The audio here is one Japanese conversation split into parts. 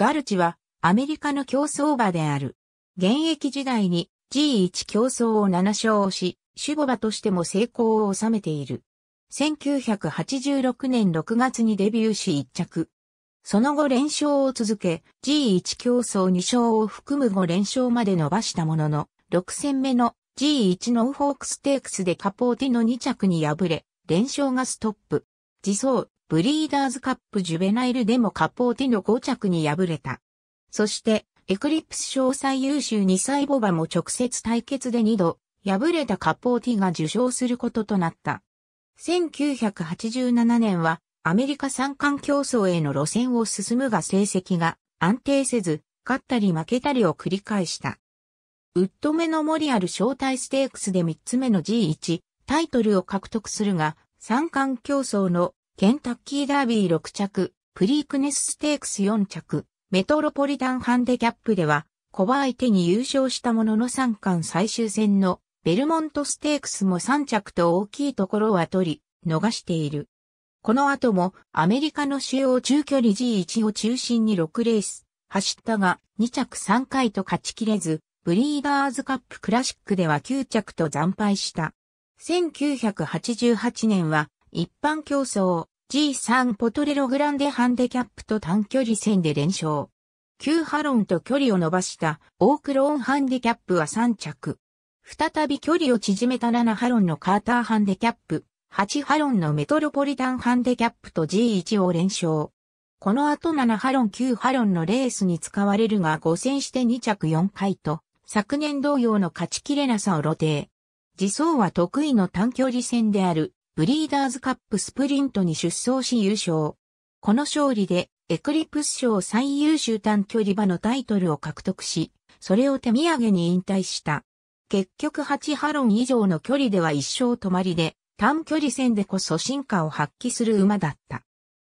ガルチはアメリカの競争馬である。現役時代に G1 競争を7勝し、守護馬としても成功を収めている。1986年6月にデビューし1着。その後連勝を続け、G1 競争2勝を含む5連勝まで伸ばしたものの、6戦目の G1 ノーフォークステークスでカポーティの2着に敗れ、連勝がストップ。自走、ブリーダーズカップジュベナイルでもカポーティの5着に敗れた。そして、エクリプス賞最優秀2歳ボバも直接対決で2度、敗れたカポーティが受賞することとなった。1987年は、アメリカ三冠競争への路線を進むが成績が安定せず、勝ったり負けたりを繰り返した。ウッドメノモリアル招待ステークスで3つ目の G1 タイトルを獲得するが、三冠競争のケンタッキーダービー6着、プリークネスステークス4着、メトロポリタンハンデキャップでは、コバ相手に優勝したものの3冠最終戦のベルモントステークスも3着と大きいところは取り、逃している。この後もアメリカの主要中距離 G1 を中心に6レース、走ったが2着3回と勝ちきれず、ブリーダーズカップクラシックでは9着と惨敗した。1988年は一般競争、G3 ポトレログランデハンデキャップと短距離戦で連勝。旧ハロンと距離を伸ばしたオークローンハンデキャップは3着。再び距離を縮めた7ハロンのカーターハンデキャップ、8ハロンのメトロポリタンハンデキャップと G1 を連勝。この後7ハロン9ハロンのレースに使われるが5戦して2着4回と、昨年同様の勝ちきれなさを露呈。自走は得意の短距離戦であるブリーダーズカップスプリントに出走し優勝。この勝利で、エクリプス賞最優秀短距離馬のタイトルを獲得し、それを手土産に引退した。結局8ハロン以上の距離では一生止まりで、短距離戦でこそ進化を発揮する馬だった。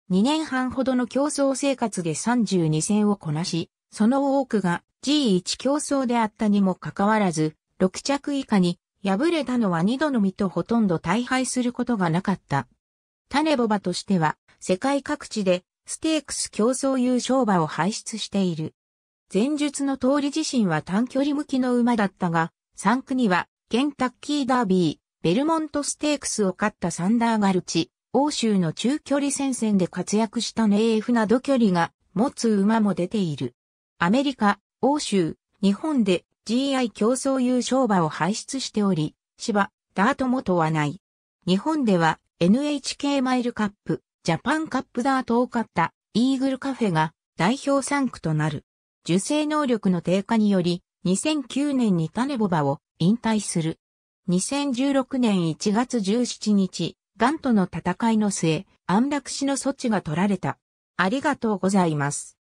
2年半ほどの競争生活で32戦をこなし、その多くが G1 競争であったにもかかわらず、6着以下に敗れたのは二度のみとほとんど大敗することがなかった。タネボバとしては、世界各地で、ステークス競争優勝馬を輩出している。前述の通り自身は短距離向きの馬だったが、3区には、ケンタッキーダービー、ベルモントステークスを勝ったサンダーガルチ、欧州の中距離戦線で活躍したネーフなど距離が持つ馬も出ている。アメリカ、欧州、日本で GI 競争優勝馬を輩出しており、芝、ダート元はない。日本では NHK マイルカップ、ジャパンカップダートを勝ったイーグルカフェが代表3区となる。受精能力の低下により、2009年に種ボバを引退する。2016年1月17日、ガンとの戦いの末、安楽死の措置が取られた。ありがとうございます。